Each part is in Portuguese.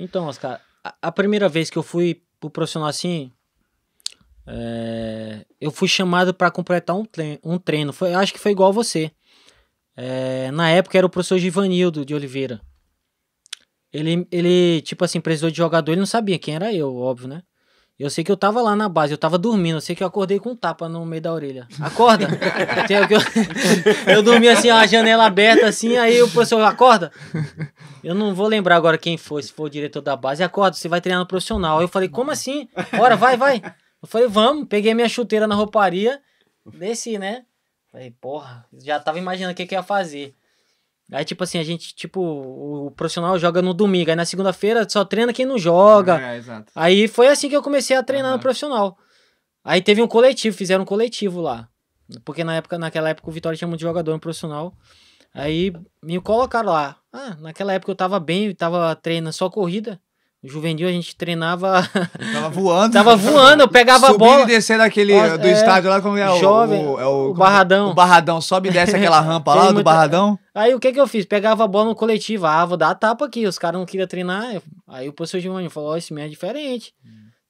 Então, Oscar, a, a primeira vez que eu fui pro profissional assim, é, eu fui chamado para completar um treino, um treino. Foi, acho que foi igual você. É, na época era o professor Givanildo de Oliveira. Ele, ele, tipo assim, precisou de jogador, ele não sabia quem era eu, óbvio, né? Eu sei que eu tava lá na base, eu tava dormindo, eu sei que eu acordei com um tapa no meio da orelha. Acorda! eu, eu dormi assim, a janela aberta, assim, aí o professor, acorda! Eu não vou lembrar agora quem foi, se for o diretor da base, acorda, você vai treinar no profissional. Aí eu falei, como assim? Bora, vai, vai! Eu falei, vamos, peguei minha chuteira na rouparia, desci, né? Falei, porra, já tava imaginando o que, que ia fazer. Aí, tipo assim, a gente, tipo, o profissional joga no domingo, aí na segunda-feira só treina quem não joga. É, exato. Aí foi assim que eu comecei a treinar uhum. no profissional. Aí teve um coletivo, fizeram um coletivo lá. Porque na época, naquela época o Vitória tinha muito jogador no profissional. Aí me colocaram lá. Ah, naquela época eu tava bem, tava treinando só corrida. Juvenil a gente treinava. Tava voando. Tava voando, eu pegava Subir a bola. e descer daquele do é, estádio lá, como é o. Jovem, o, é o, o é é? Barradão. O Barradão, sobe e desce aquela rampa lá do Barradão. Aí o que que eu fiz? Pegava a bola no coletivo. Ah, vou dar a tapa aqui, os caras não queriam treinar. Aí o professor Giovanni falou: oh, esse menino é diferente.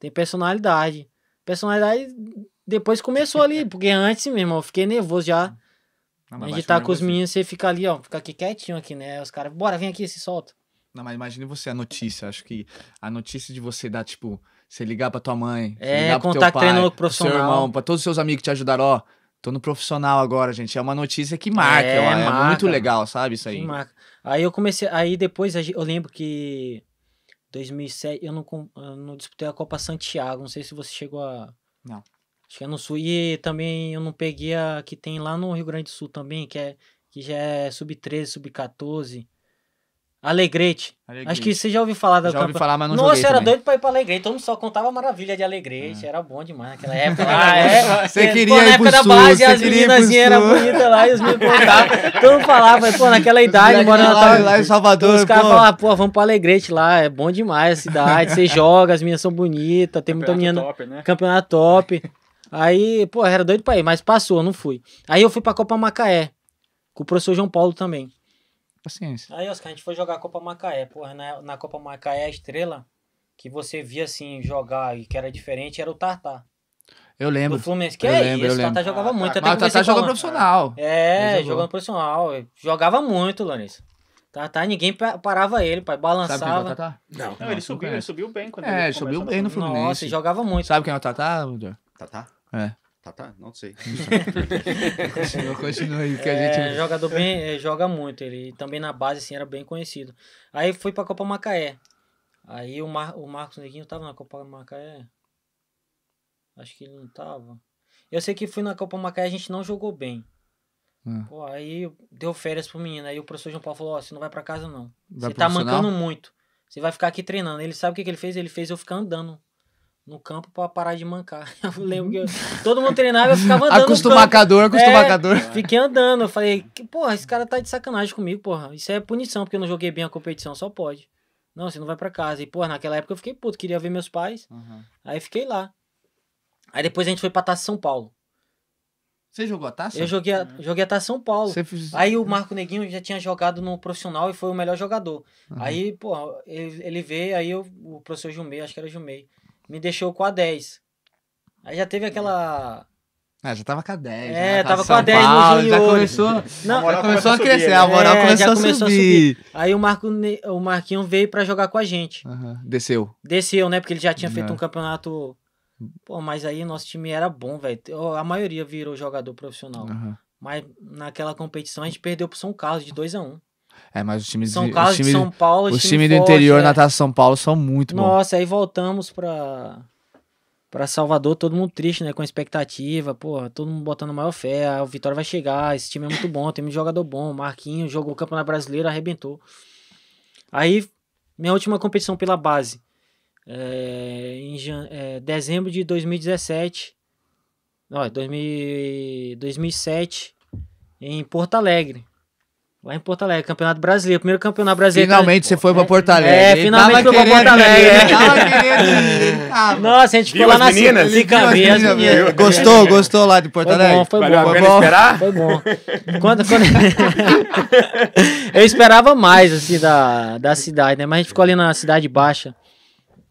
Tem personalidade. Personalidade depois começou ali, porque antes, meu irmão, eu fiquei nervoso já. Não, a gente tá com os meninos, você fica ali, ó, fica aqui quietinho aqui, né? Os caras, bora, vem aqui, se solta. Não, mas imagine você a notícia. Acho que a notícia de você dar, tipo, você ligar pra tua mãe, é, ligar pro teu pai, treino profissional. seu irmão, pra todos os seus amigos te ajudaram, ó. Tô no profissional agora, gente. É uma notícia que marca, é, é marca. é muito legal, sabe? Isso aí. Aí eu comecei. Aí depois eu lembro que 2007 eu não, eu não disputei a Copa Santiago. Não sei se você chegou a. Não. Acho que é no sul. E também eu não peguei a que tem lá no Rio Grande do Sul também, que é que já é sub-13, sub-14. Alegrete. Alegrete. Acho que você já ouviu falar da Já ouvi falar, mas não Nossa, era também. doido pra ir pra Alegrete. Todo mundo só contava maravilha de Alegrete. É. Era bom demais naquela época. ah, é. é. Você queria pô, na época da base, as meninas eram bonitas lá e os meninos contavam. Todo mundo falava, pô, naquela idade, morando lá, lá em Salvador. Os caras falavam, pô, vamos pra Alegrete lá. É bom demais a cidade. Você joga, as meninas são bonitas. Tem muita menina. Top, né? Campeonato top. Aí, pô, era doido pra ir, mas passou, não fui. Aí eu fui pra Copa Macaé. Com o professor João Paulo também paciência. Aí, Oscar, a gente foi jogar a Copa Macaé. Porra, na, né? na Copa Macaé, a estrela que você via, assim, jogar e que era diferente era o Tartar. Eu lembro. O Fluminense. Que eu é lembro, isso, o Tatá jogava ah, muito. Mas o Tatá jogou profissional. É, jogando profissional. Jogava muito, Lanis. Tatá, ninguém parava ele, pai. Balançava. Sabe quem é o Tatá? Não. Não, ele subiu, ele subiu bem quando É, ele subiu bem no Fluminense. Nossa, jogava muito. Sabe quem é o Tatá? Tatá? É. Tá, Não sei. continua, continua aí, que é, a gente... Jogador bem, é, joga muito, ele também na base, assim, era bem conhecido. Aí fui pra Copa Macaé. Aí o, Mar, o Marcos Neguinho tava na Copa Macaé? Acho que ele não tava. Eu sei que fui na Copa Macaé, a gente não jogou bem. É. Pô, aí deu férias pro menino, aí o professor João Paulo falou, ó, oh, você não vai pra casa não. Vai você tá mancando muito, você vai ficar aqui treinando. Ele sabe o que, que ele fez? Ele fez eu ficar andando no campo para parar de mancar. Eu lembro uhum. que eu, todo mundo treinava, eu ficava andando. acostumacador acostumacador É, fiquei andando, eu falei, porra, esse cara tá de sacanagem comigo, porra. Isso é punição, porque eu não joguei bem a competição, só pode. Não, você não vai para casa. E, porra, naquela época eu fiquei puto, queria ver meus pais. Uhum. Aí fiquei lá. Aí depois a gente foi pra Taça São Paulo. Você jogou a taça? Eu joguei a, uhum. joguei a taça São Paulo. Fez... Aí o Marco Neguinho já tinha jogado no profissional e foi o melhor jogador. Uhum. Aí, pô, ele, ele veio, aí eu, o professor Jumei, acho que era Jumei me deixou com a 10. Aí já teve aquela. Ah, já tava com a 10. É, né? tava com a 10 Paulo, no Já começou, não, já começou a crescer, a moral é, começou, a, começou subir. a, subir. Aí o, Marco, o Marquinho veio pra jogar com a gente. Uhum. Desceu. Desceu, né? Porque ele já tinha feito não. um campeonato. Pô, mas aí nosso time era bom, velho. A maioria virou jogador profissional. Uhum. Mas naquela competição a gente perdeu pro São Carlos de 2x1. Um. É, mas os times São Carlos, os times, São Paulo, os times do interior é. São Paulo são muito bons. Nossa, aí voltamos para para Salvador, todo mundo triste, né, com expectativa, pô, todo mundo botando maior fé, o Vitória vai chegar, esse time é muito bom, tem um jogador bom, Marquinhos jogou o Campeonato Brasileiro, arrebentou. Aí, minha última competição pela base, é, em é, dezembro de 2017, não, 2000, 2007, em Porto Alegre. Lá em Porto Alegre, Campeonato Brasileiro. Primeiro Campeonato Brasileiro. Finalmente você foi pra é, Porto Alegre. É, finalmente foi pra Porto Alegre. Né? Nossa, a gente viu ficou lá na meninas? Cicambi, as meninas. Gostou, gostou lá de Porto foi Alegre? Bom, foi bom, foi bom. Esperar? Foi bom. Quando, quando... Eu esperava mais, assim, da, da cidade, né? Mas a gente ficou ali na Cidade Baixa.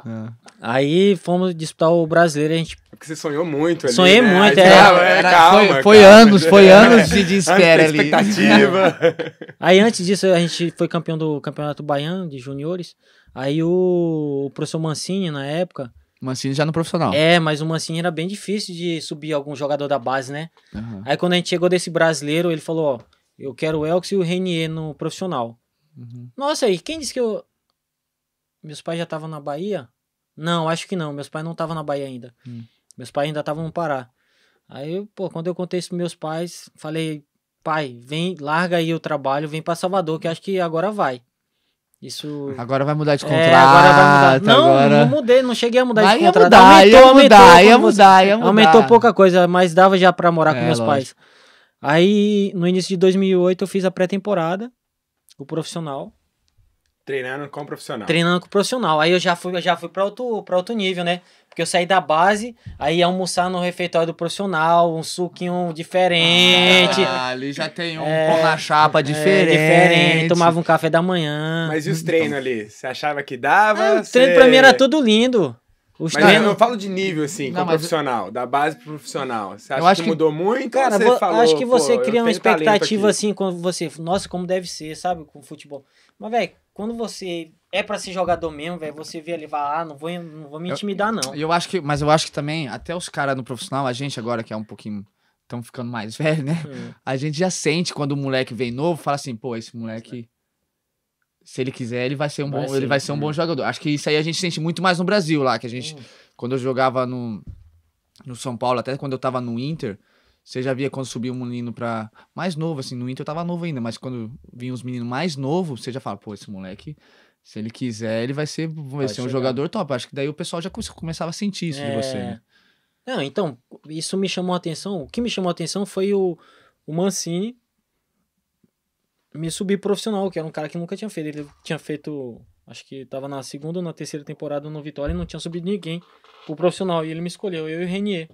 Ah. Aí fomos disputar o brasileiro, a gente porque você sonhou muito ali. Sonhei né? muito, é. Calma, é, calma, foi, foi anos, foi anos de, de espera ali. Expectativa. Aí antes disso, a gente foi campeão do Campeonato Baiano de Juniores. Aí o, o professor Mancini, na época, Mancini já no profissional. É, mas o Mancini era bem difícil de subir algum jogador da base, né? Uhum. Aí quando a gente chegou desse brasileiro, ele falou: Ó, eu quero o Elks e o Renier no profissional. Uhum. Nossa, aí quem disse que eu. Meus pais já estavam na Bahia? Não, acho que não. Meus pais não estavam na Bahia ainda. Uhum. Meus pais ainda estavam no Pará. Aí, pô, quando eu contei isso pros meus pais, falei, pai, vem, larga aí o trabalho, vem para Salvador, que acho que agora vai. Isso. Agora vai mudar de é, contrato. É, agora vai mudar. Não, agora... não mudei, não cheguei a mudar Mas de contrato. Mudar, aumentou, ia mudar, aumentou, ia mudar, ia mudar. Aumentou pouca coisa, mas dava já para morar é, com meus lógico. pais. Aí, no início de 2008, eu fiz a pré-temporada, o profissional. Treinando com profissional. Treinando com profissional. Aí eu já fui, já fui para outro, pra outro nível, né? Porque eu saí da base, aí almoçar no refeitório do profissional, um suquinho diferente. Ah, ali já tem um é, pão na chapa é diferente. É, diferente. Tomava um café da manhã. Mas e os treinos ali? Você achava que dava? Ah, o cê... treino pra mim era tudo lindo. Os mas treinos... eu não falo de nível, assim, não, com profissional, eu... da base pro profissional. Você acha eu acho que, que mudou muito? Cara, você falou, acho que você cria uma expectativa, assim, com você. Nossa, como deve ser, sabe? Com futebol. Mas, velho, quando você é para ser jogador mesmo, velho, você vê ali, vai lá, ah, não vou, não vou me intimidar, não. Eu, eu acho que, mas eu acho que também, até os caras no profissional, a gente agora que é um pouquinho. Estão ficando mais velho, né? Hum. A gente já sente quando o moleque vem novo, fala assim, pô, esse moleque é. se ele quiser, ele vai ser um vai bom, ser, ele vai ser um né? bom jogador. Acho que isso aí a gente sente muito mais no Brasil lá, que a gente, hum. quando eu jogava no, no São Paulo, até quando eu tava no Inter, você já via quando subia um menino pra. Mais novo, assim, no Inter eu tava novo ainda, mas quando vinha os meninos mais novos, você já fala, pô, esse moleque, se ele quiser, ele vai ser, vai, vai ser um jogador top. Acho que daí o pessoal já começava a sentir isso é... de você, é. né? Não, então, isso me chamou a atenção. O que me chamou a atenção foi o, o Mancini me subir profissional, que era um cara que nunca tinha feito. Ele tinha feito. Acho que tava na segunda ou na terceira temporada no Vitória e não tinha subido ninguém pro profissional. E ele me escolheu, eu e o Renier.